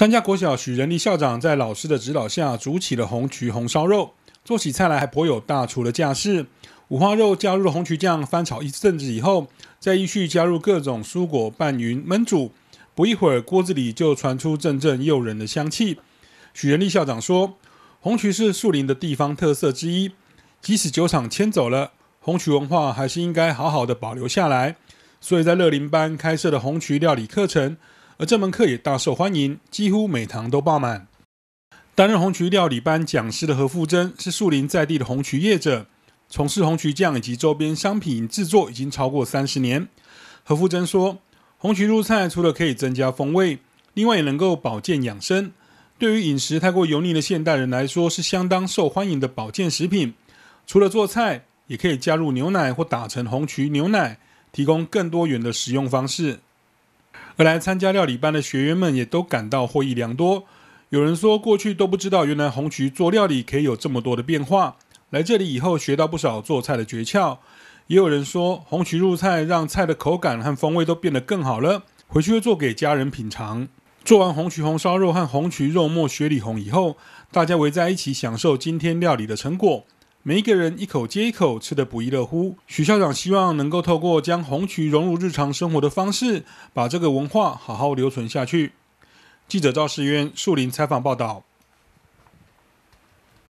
参加国小许仁利校长在老师的指导下煮起了红曲红烧肉，做起菜来还颇有大厨的架势。五花肉加入了红曲酱翻炒一阵子以后，再继续加入各种蔬果拌匀焖煮。不一会儿，锅子里就传出阵阵诱人的香气。许仁利校长说：“红曲是树林的地方特色之一，即使酒厂迁走了，红曲文化还是应该好好的保留下来。”所以在乐林班开设了红曲料理课程。而这门课也大受欢迎，几乎每堂都爆满。担任红曲料理班讲师的何富珍是树林在地的红曲业者，从事红曲酱以及周边商品制作已经超过三十年。何富珍说：“红曲入菜除了可以增加风味，另外也能够保健养生，对于饮食太过油腻的现代人来说是相当受欢迎的保健食品。除了做菜，也可以加入牛奶或打成红曲牛奶，提供更多元的食用方式。”而来参加料理班的学员们也都感到获益良多。有人说过去都不知道，原来红曲做料理可以有这么多的变化。来这里以后学到不少做菜的诀窍。也有人说红曲入菜让菜的口感和风味都变得更好了，回去做给家人品尝。做完红曲红烧肉和红曲肉末雪里红以后，大家围在一起享受今天料理的成果。每一个人一口接一口吃得不亦乐乎。许校长希望能够透过将红曲融入日常生活的方式，把这个文化好好留存下去。记者赵世渊、树林采访报道。